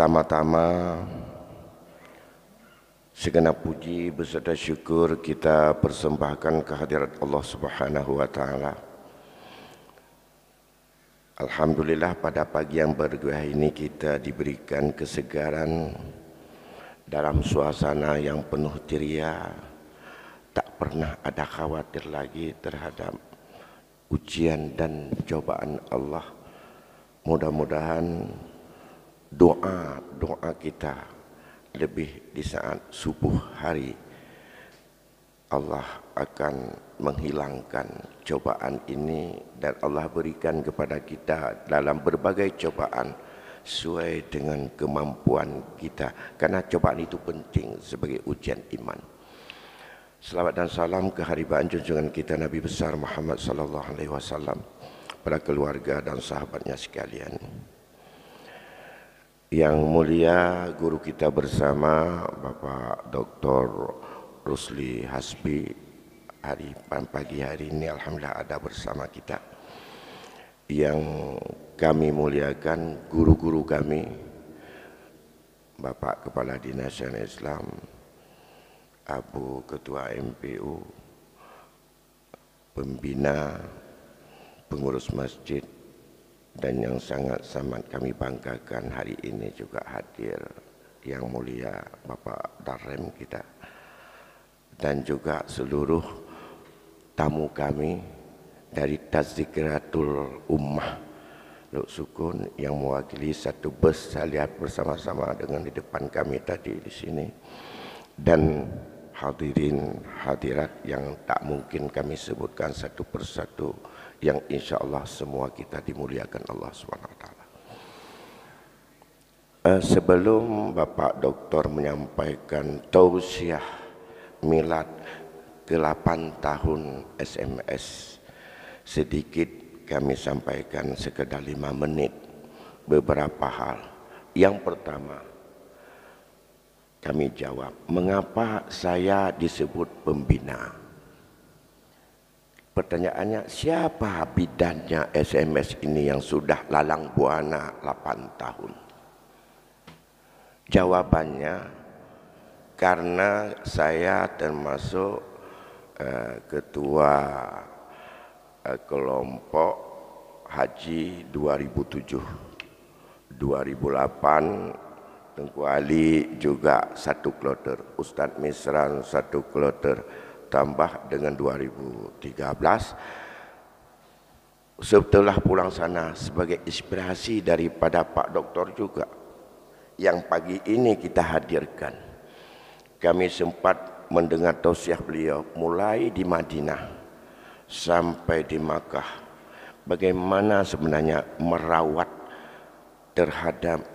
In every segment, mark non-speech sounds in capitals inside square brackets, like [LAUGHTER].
Pertama-tama segenap puji beserta syukur kita persembahkan kehadirat Allah Subhanahu wa taala. Alhamdulillah pada pagi yang berdua ini kita diberikan kesegaran dalam suasana yang penuh ceria. Tak pernah ada khawatir lagi terhadap ujian dan cobaan Allah. Mudah-mudahan doa-doa kita lebih di saat subuh hari Allah akan menghilangkan cobaan ini dan Allah berikan kepada kita dalam berbagai cobaan sesuai dengan kemampuan kita karena cobaan itu penting sebagai ujian iman Selamat dan salam keharibaan junjungan kita Nabi besar Muhammad sallallahu alaihi wasallam pada keluarga dan sahabatnya sekalian. Yang Mulia Guru kita bersama Bapak Dr. Rusli Hasbi hari pagi hari ini Alhamdulillah ada bersama kita yang kami muliakan guru-guru kami Bapak Kepala Dinas Islam Abu Ketua MPU Pembina Pengurus Masjid dan yang sangat sangat kami banggakan hari ini juga hadir yang mulia Bapak Darrem kita dan juga seluruh tamu kami dari Tazkiratul Ummah Luk Sukun yang mewakili satu bus saya lihat bersama-sama dengan di depan kami tadi di sini dan hadirin hadirat yang tak mungkin kami sebutkan satu persatu yang insya Allah semua kita dimuliakan Allah SWT. Uh, eh, sebelum Bapak Dokter menyampaikan tausiah milad ke-8 tahun SMS, sedikit kami sampaikan sekedar lima menit beberapa hal. Yang pertama, kami jawab, mengapa saya disebut pembina? pertanyaannya siapa bidannya SMS ini yang sudah lalang buana 8 tahun jawabannya karena saya termasuk eh, ketua eh, kelompok haji 2007 2008 Tengku Ali juga satu kloter Ustadz Misran satu kloter bertambah dengan 2013 setelah pulang sana sebagai inspirasi daripada Pak Doktor juga yang pagi ini kita hadirkan kami sempat mendengar tausiah beliau mulai di Madinah sampai di Makkah bagaimana sebenarnya merawat terhadap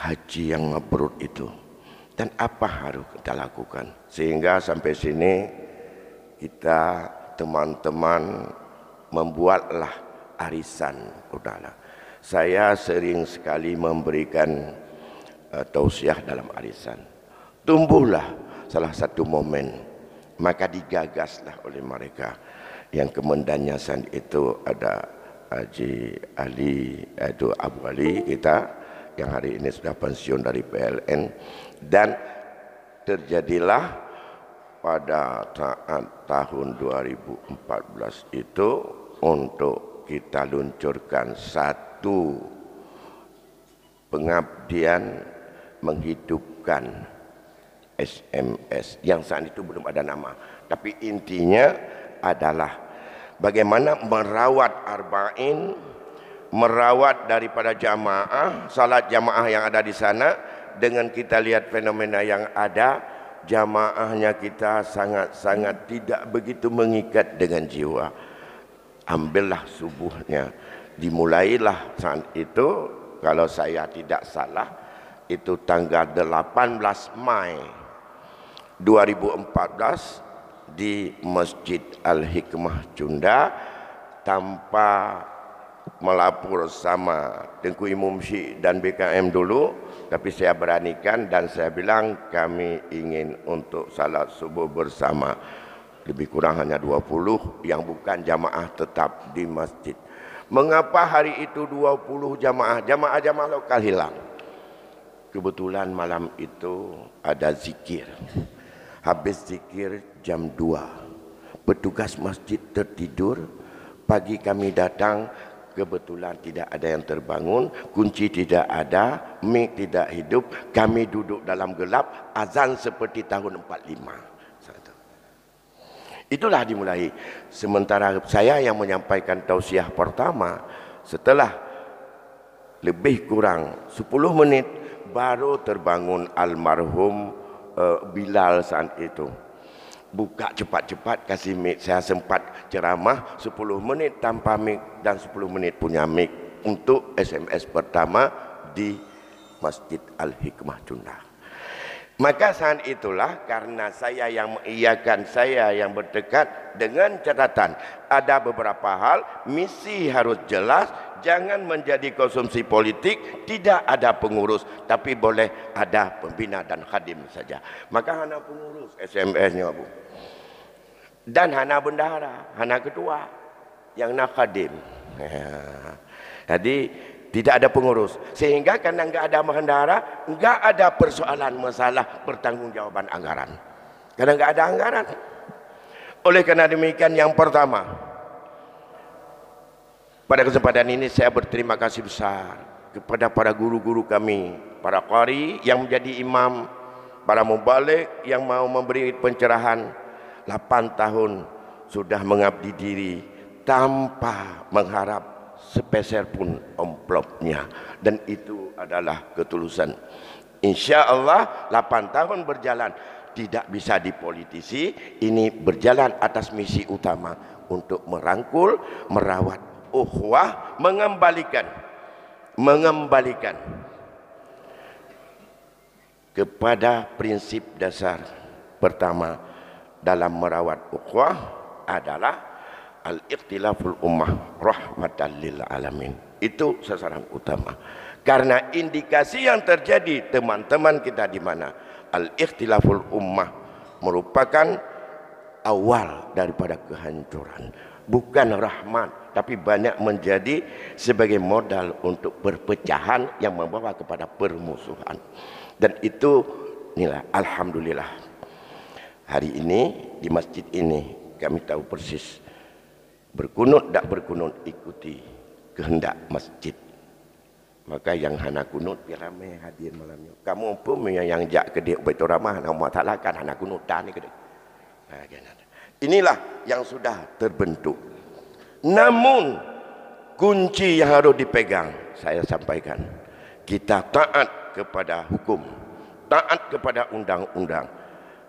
haji yang mabrur itu dan apa harus kita lakukan sehingga sampai sini kita teman-teman membuatlah arisan udara saya sering sekali memberikan uh, tausiah dalam arisan tumbuhlah salah satu momen maka digagaslah oleh mereka yang kemendannya saat itu ada Haji Ali eh, itu Abu Ali kita yang hari ini sudah pensiun dari PLN dan terjadilah pada tahun 2014 itu untuk kita luncurkan satu pengabdian menghidupkan SMS yang saat itu belum ada nama tapi intinya adalah bagaimana merawat arba'in merawat daripada jamaah salat jamaah yang ada di sana dengan kita lihat fenomena yang ada jamaahnya kita sangat-sangat tidak begitu mengikat dengan jiwa ambillah subuhnya dimulailah saat itu kalau saya tidak salah itu tanggal 18 Mei 2014 di Masjid Al-Hikmah Cunda tanpa melapor sama Tengku Imam Syik dan BKM dulu tapi saya beranikan dan saya bilang kami ingin untuk salat subuh bersama lebih kurang hanya 20 yang bukan jamaah tetap di masjid mengapa hari itu 20 jamaah jamaah-jamaah lokal hilang kebetulan malam itu ada zikir habis zikir jam 2 petugas masjid tertidur pagi kami datang kebetulan tidak ada yang terbangun, kunci tidak ada, mik tidak hidup, kami duduk dalam gelap, azan seperti tahun 45. Itulah dimulai. Sementara saya yang menyampaikan tausiah pertama, setelah lebih kurang 10 menit, baru terbangun almarhum eh, Bilal saat itu buka cepat-cepat kasih mic saya sempat ceramah 10 menit tanpa mic dan 10 menit punya mic untuk SMS pertama di Masjid Al-Hikmah Junah. Maka saat itulah karena saya yang mengiyakan, saya yang berdekat dengan catatan. Ada beberapa hal, misi harus jelas, jangan menjadi konsumsi politik, tidak ada pengurus, tapi boleh ada pembina dan khadim saja. Maka hana pengurus SMS-nya, Bu. Dan hana bendahara, hana ketua, yang nak khadim. [LAUGHS] Jadi, tidak ada pengurus sehingga karena tidak ada mahendara tidak ada persoalan masalah pertanggungjawaban anggaran karena tidak ada anggaran oleh karena demikian yang pertama pada kesempatan ini saya berterima kasih besar kepada para guru-guru kami para kari yang menjadi imam para mubalik yang mau memberi pencerahan 8 tahun sudah mengabdi diri tanpa mengharap sepeser pun omplopnya, dan itu adalah ketulusan Insya Allah, 8 tahun berjalan tidak bisa dipolitisi ini berjalan atas misi utama untuk merangkul merawat uhwah, mengembalikan mengembalikan kepada prinsip dasar pertama dalam merawat uhwah adalah al-iqtilaful ummah rahmatan lil alamin. Itu sasaran utama. Karena indikasi yang terjadi teman-teman kita di mana al-ikhtilaful ummah merupakan awal daripada kehancuran bukan rahmat tapi banyak menjadi sebagai modal untuk perpecahan yang membawa kepada permusuhan dan itu nilai alhamdulillah hari ini di masjid ini kami tahu persis berkunut tak berkunut ikuti kehendak masjid maka yang hana kunut pi ramai hadir malam ni kamu pun yang yang jak kedek Baitul Rahmah nak buat taklah kan, hana kunut dah ni ha, kan, kan. inilah yang sudah terbentuk namun kunci yang harus dipegang saya sampaikan kita taat kepada hukum taat kepada undang-undang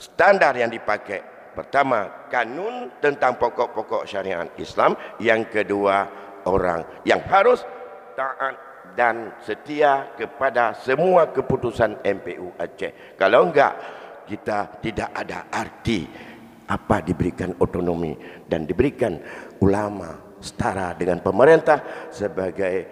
standar yang dipakai Pertama, kanun tentang pokok-pokok syariat Islam. Yang kedua, orang yang harus taat dan setia kepada semua keputusan MPU Aceh. Kalau enggak, kita tidak ada arti apa diberikan otonomi dan diberikan ulama setara dengan pemerintah sebagai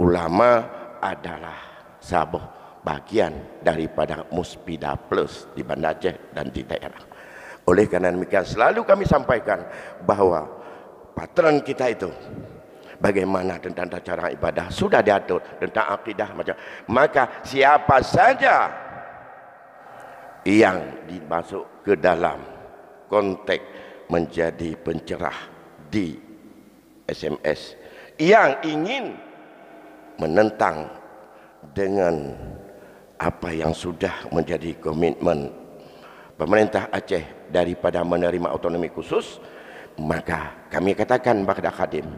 ulama adalah sabuh bagian daripada Muspida Plus di Banda Aceh dan di daerah. Oleh karena demikian selalu kami sampaikan bahwa patron kita itu bagaimana tentang cara ibadah sudah diatur tentang akidah macam maka siapa saja yang dimasuk ke dalam konteks menjadi pencerah di SMS yang ingin menentang dengan apa yang sudah menjadi komitmen pemerintah Aceh daripada menerima autonomi khusus maka kami katakan kepada khadim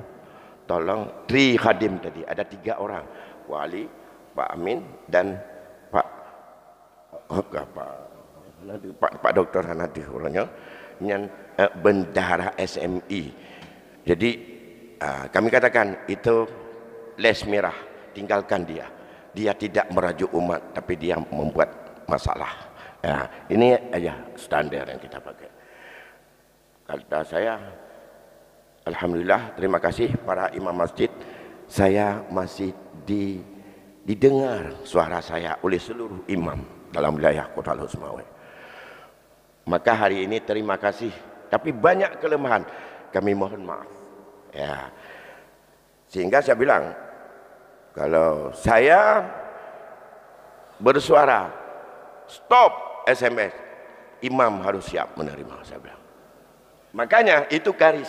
tolong tri khadim tadi ada tiga orang wali Pak Amin dan Pak oh, Pak Pak Pak Dr. Hanadi orangnya yang eh, bendahara SMI. E. Jadi uh, kami katakan itu les merah tinggalkan dia. Dia tidak merajuk umat tapi dia membuat masalah. Ya, ini aja standar yang kita pakai. Kata saya, Alhamdulillah, terima kasih para imam masjid. Saya masih di, didengar suara saya oleh seluruh imam dalam wilayah Kota Lusmawe. Maka hari ini terima kasih. Tapi banyak kelemahan. Kami mohon maaf. Ya. Sehingga saya bilang, kalau saya bersuara, stop SMS. Imam harus siap menerima saya bilang. Makanya itu garis.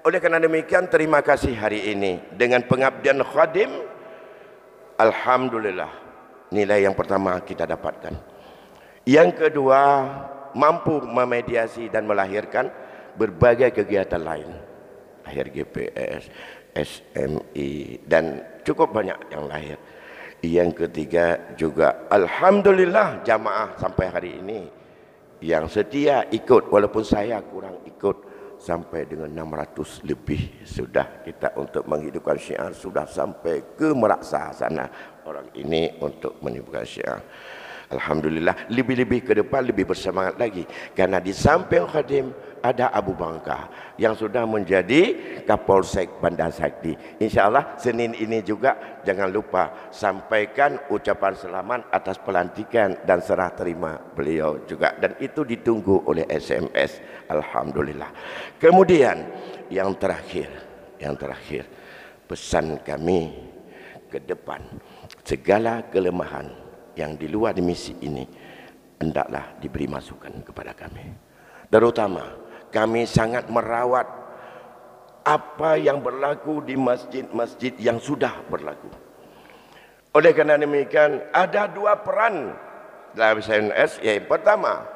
Oleh karena demikian terima kasih hari ini dengan pengabdian khadim alhamdulillah nilai yang pertama kita dapatkan. Yang kedua mampu memediasi dan melahirkan berbagai kegiatan lain. akhir GPS, SMI e, dan cukup banyak yang lahir. Yang ketiga juga Alhamdulillah jamaah sampai hari ini Yang setia ikut walaupun saya kurang ikut Sampai dengan 600 lebih sudah kita untuk menghidupkan syiar Sudah sampai ke Meraksa sana Orang ini untuk menghidupkan syiar Alhamdulillah lebih-lebih ke depan lebih bersemangat lagi karena di samping Khadim ada Abu Bangka yang sudah menjadi Kapolsek Bandar Sakti. Insyaallah Senin ini juga jangan lupa sampaikan ucapan selamat atas pelantikan dan serah terima beliau juga dan itu ditunggu oleh SMS. Alhamdulillah. Kemudian yang terakhir, yang terakhir pesan kami ke depan segala kelemahan yang di luar dimisi ini hendaklah diberi masukan kepada kami. Terutama kami sangat merawat apa yang berlaku di masjid-masjid yang sudah berlaku. Oleh kerana demikian, ada dua peran dalam SNS. Yang pertama,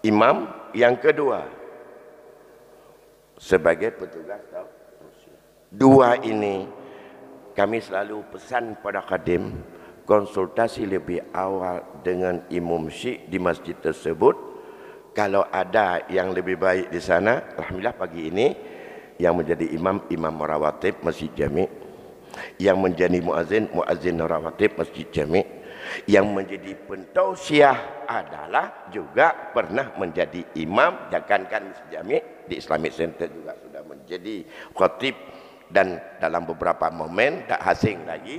imam. Yang kedua, sebagai petugas dua ini kami selalu pesan pada kadim konsultasi lebih awal dengan imam syik di masjid tersebut kalau ada yang lebih baik di sana alhamdulillah pagi ini yang menjadi imam imam rawatib masjid jami yang menjadi muazin muazin rawatib masjid jami yang menjadi pentausiah adalah juga pernah menjadi imam jangankan masjid jami di islamic center juga sudah menjadi khatib dan dalam beberapa momen tak hasing lagi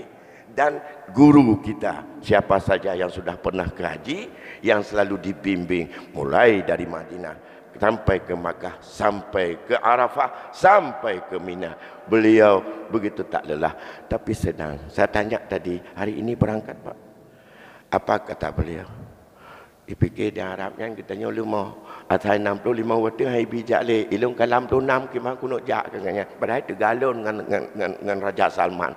dan guru kita siapa saja yang sudah pernah ke haji yang selalu dibimbing mulai dari Madinah sampai ke Makkah sampai ke Arafah sampai ke Mina beliau begitu tak lelah tapi senang saya tanya tadi hari ini berangkat Pak apa kata beliau dipikir di yang kita nyolu mau Atai 65 waktu hai bijak le ilung kalam tu ke mak kuno jak katanya padahal tegalon dengan dengan dengan Raja Salman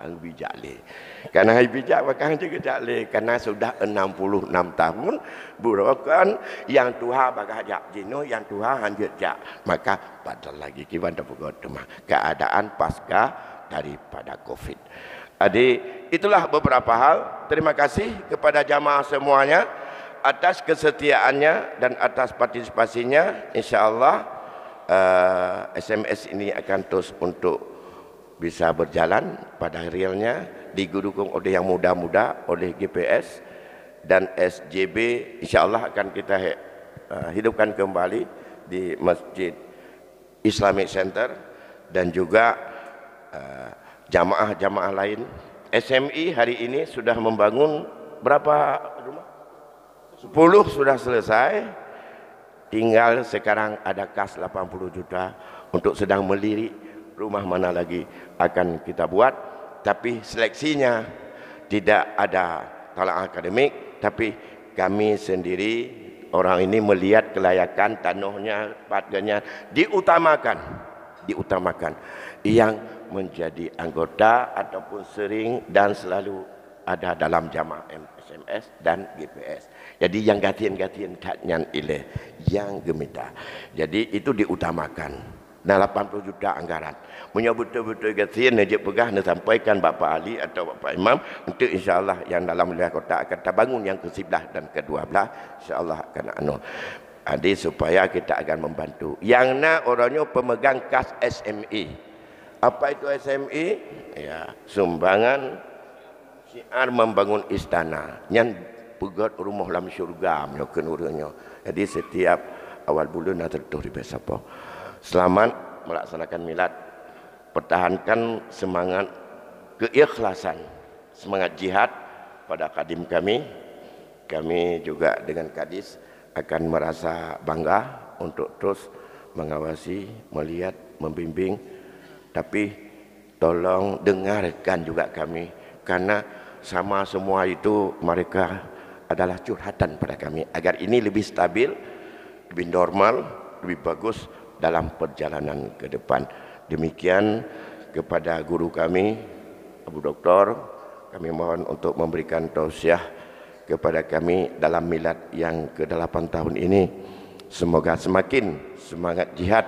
Hang bijak le. Karena hai bijak maka hang juga jak le. Karena sudah 66 tahun burukan yang Tuhan baga jak jino yang Tuhan hang jak. Maka padal lagi ki banda pegawai keadaan pasca daripada Covid. Jadi itulah beberapa hal. Terima kasih kepada jamaah semuanya atas kesetiaannya dan atas partisipasinya. Insyaallah uh, eh, SMS ini akan terus untuk bisa berjalan pada realnya didukung oleh yang muda-muda oleh GPS dan SJB insya Allah akan kita eh, hidupkan kembali di Masjid Islamic Center dan juga eh, jamaah-jamaah lain SMI hari ini sudah membangun berapa rumah? 10 sudah selesai tinggal sekarang ada kas 80 juta untuk sedang melirik rumah mana lagi akan kita buat tapi seleksinya tidak ada talak akademik tapi kami sendiri orang ini melihat kelayakan tanahnya patganya diutamakan diutamakan yang menjadi anggota ataupun sering dan selalu ada dalam jamaah SMS dan GPS. Jadi yang gantian-gantian tak ile, yang gemita. Jadi itu diutamakan. Nah, 80 juta anggaran. Punya betul-betul kesian ni dia pegah nak sampaikan Bapak Ali atau Bapak Imam untuk insya Allah yang dalam wilayah kota akan terbangun yang ke-11 dan ke-12 Allah akan anul. Jadi supaya kita akan membantu. Yang na orangnya pemegang kas SME. Apa itu SME? Ya, sumbangan siar membangun istana. Yang pegat rumah dalam syurga. Jadi setiap awal bulan nak tertutup di Besapak. Selamat melaksanakan milad. Pertahankan semangat keikhlasan, semangat jihad pada kadim kami. Kami juga dengan kadis akan merasa bangga untuk terus mengawasi, melihat, membimbing. Tapi tolong dengarkan juga kami karena sama semua itu mereka adalah curhatan pada kami agar ini lebih stabil, lebih normal, lebih bagus dalam perjalanan ke depan. Demikian kepada guru kami, Abu Doktor, kami mohon untuk memberikan tausiah kepada kami dalam milad yang ke-8 tahun ini. Semoga semakin semangat jihad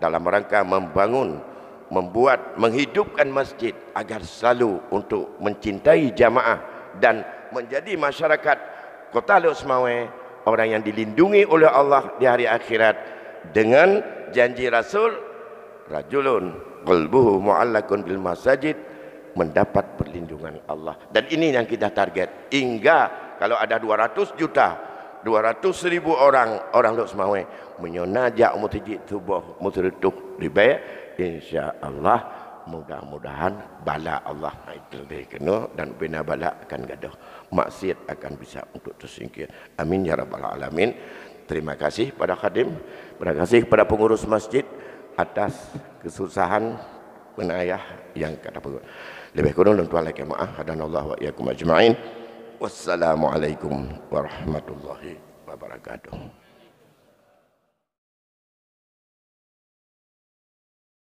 dalam rangka membangun, membuat, menghidupkan masjid agar selalu untuk mencintai jamaah dan menjadi masyarakat kota Lusmawai orang yang dilindungi oleh Allah di hari akhirat dengan janji Rasul rajulun qalbuhu muallakun bil masajid mendapat perlindungan Allah dan ini yang kita target hingga kalau ada 200 juta 200 ribu orang orang dok semawe menyonaja mutiji tubuh mutrutuh ribaya insyaallah mudah-mudahan bala Allah itu dikenal dan bina bala akan gaduh maksiat akan bisa untuk tersingkir amin ya rabbal alamin terima kasih pada khadim, terima kasih kepada pengurus masjid atas kesusahan penayah yang kata pengurus. Lebih kurang dan tuan lagi maaf. Hadanallah wa iyakum ajma'in. Wassalamualaikum warahmatullahi wabarakatuh.